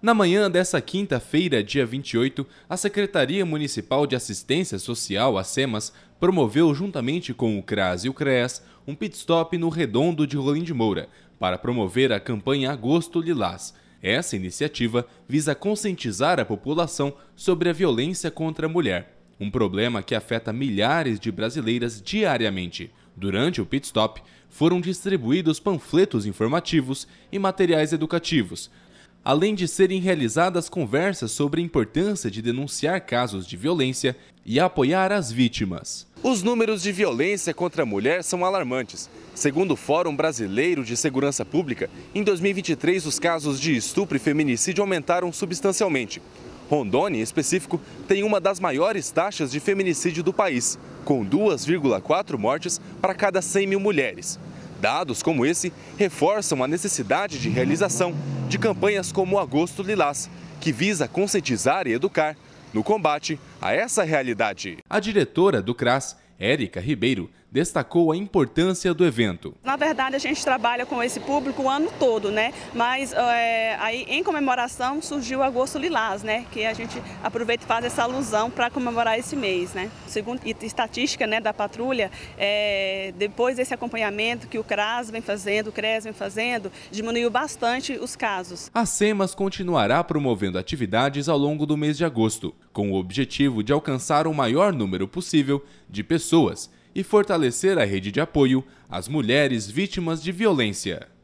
Na manhã dessa quinta-feira, dia 28, a Secretaria Municipal de Assistência Social, a SEMAS, promoveu, juntamente com o CRAS e o CREAS, um pit stop no Redondo de Rolim de Moura, para promover a campanha Agosto Lilás. Essa iniciativa visa conscientizar a população sobre a violência contra a mulher, um problema que afeta milhares de brasileiras diariamente. Durante o pit stop, foram distribuídos panfletos informativos e materiais educativos, além de serem realizadas conversas sobre a importância de denunciar casos de violência e apoiar as vítimas. Os números de violência contra a mulher são alarmantes. Segundo o Fórum Brasileiro de Segurança Pública, em 2023 os casos de estupro e feminicídio aumentaram substancialmente. Rondônia, em específico, tem uma das maiores taxas de feminicídio do país, com 2,4 mortes para cada 100 mil mulheres. Dados como esse reforçam a necessidade de realização de campanhas como o Agosto Lilás, que visa conscientizar e educar no combate a essa realidade. A diretora do CRAS, Érica Ribeiro, destacou a importância do evento. Na verdade, a gente trabalha com esse público o ano todo, né? Mas é, aí em comemoração surgiu o Agosto Lilás, né? Que a gente aproveita e faz essa alusão para comemorar esse mês, né? Segundo estatística né, da patrulha, é, depois desse acompanhamento que o CRAS vem fazendo, o CRES vem fazendo, diminuiu bastante os casos. A SEMAS continuará promovendo atividades ao longo do mês de agosto, com o objetivo de alcançar o maior número possível de pessoas e fortalecer a rede de apoio às mulheres vítimas de violência.